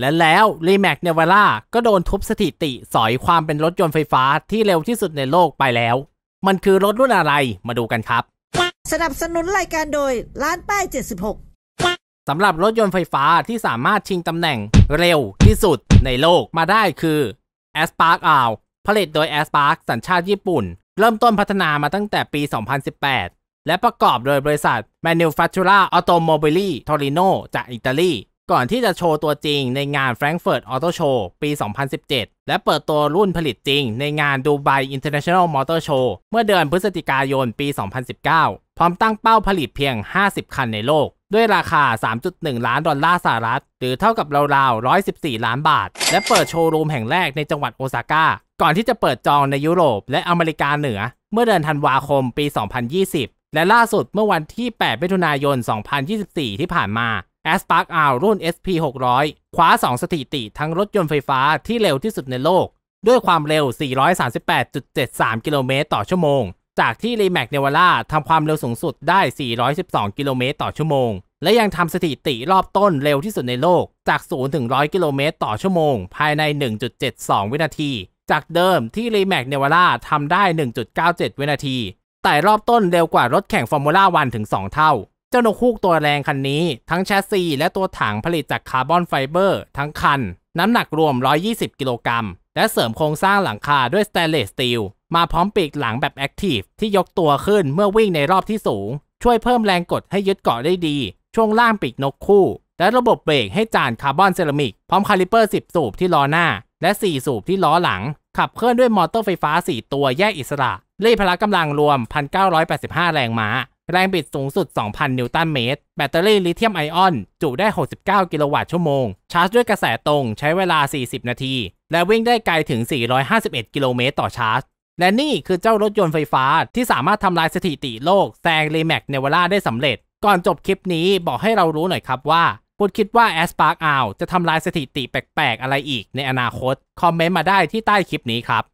และแล้วรีแม็กเนวาร่าก็โดนทุบสถิติ สอยความเป็นรถยนต์ไฟฟ้าที่เร็วที่สุดในโลกไปแล้ว มันคือรถรุ่นอะไรมาดูกันครับ สนับสนุนรายการโดยร้านป้าย 76สำหรับรถยนต์ไฟฟ้าที่สามารถชิงตำแหน่งเร็วที่สุดในโลกมาได้คือ a s p a r k t ผลิตโดย a s p a r k สัญชาติญี่ปุ่น เริ่มต้นพัฒนามาตั้งแต่ปี 2018 และประกอบโดยบริษัท Manufactura Automobili Torino จากอิตาลีก่อนที่จะโชว์ตัวจริงในงาน Frankfurt Auto Show ปี 2017 และเปิดตัวรุ่นผลิตจริงในงาน Dubai International Motor Show เมื่อเดือนพฤศจิกายนปี 2019 พร้อมตั้งเป้าผลิตเพียง 50 คันในโลก ด้วยราคา 3.1 ล้านดอลลาร์สหรัฐ หรือเท่ากับราวๆ 114 ล้านบาท และเปิดโชว์รูมแห่งแรกในจังหวัดโอซาก้าก่อนที่จะเปิดจองในยุโรปและอเมริกาเหนือ เมื่อเดือนธันวาคมปี 2020 และล่าสุดเมื่อวันที่ 8 มิถุนายน 2024 ที่ผ่านมา a s p a r k R รุ่น SP 600คว้า 2 สถิติทั้งรถยนต์ไฟฟ้าที่เร็วที่สุดในโลก ด้วยความเร็ว 438.73 กิโลเมตรต่อชั่วโมงจากที่ r e m a x Nevada ทำความเร็วสูงสุดได้ 412 กิโลเมตรต่อชั่วโมง และยังทำสถิติรอบต้นเร็วที่สุดในโลก จาก 0 ถึง 100 กิโลเมตรต่อชั่วโมงภายใน 1.72 วินาที จากเดิมที่ r e m a x Nevada ทำได้ 1.97 วินาที แต่รอบต้นเร็วกว่ารถแข่งฟอร์มูล่าวันถึง 2 เท่าเจ้านกฮูกตัวแรงคันนี้ ทั้งแชสซีและตัวถังผลิตจากคาร์บอนไฟเบอร์ทั้งคัน น้ำหนักรวม 120 กิโลกรัมและเสริมโครงสร้างหลังคาด้วยสเตลเลสสตีลมาพร้อมปีกหลังแบบแอคทีฟที่ยกตัวขึ้นเมื่อวิ่งในรอบที่สูง ช่วยเพิ่มแรงกดให้ยึดเกาะได้ดี ช่วงล่างปีกนกคู่ และระบบเบรกให้จานคาร์บอนเซรามิก พร้อมคาลิเปอร์ 10 สูบที่ล้อหน้า และ 4 สูบที่ล้อหลังขับเคลื่อนด้วยมอเตอร์ไฟฟ้า 4 ตัวแยกอิสระเร่พละกำลังรวม1,985แรงม้าแรงบิดสูงสุด 2,000 นิวตันเมตร แบตเตอรี่ลิเธียมไอออน จุได้ 69 กิโลวัตต์ชั่วโมง ชาร์จด้วยกระแสตรงใช้เวลา 40 นาที และวิ่งได้ไกลถึง 451 กิโลเมตรต่อชาร์จ และนี่คือเจ้ารถยนต์ไฟฟ้าที่สามารถทำลายสถิติโลก แซงรีแม็กเนวาร่าได้สำเร็จ ก่อนจบคลิปนี้บอกให้เรารู้หน่อยครับว่า คุณคิดว่า a s p a r k o u t จะทำลายสถิติแปลกๆอะไรอีก ในอนาคต คอมเมนต์มาได้ที่ใต้คลิปนี้ครับ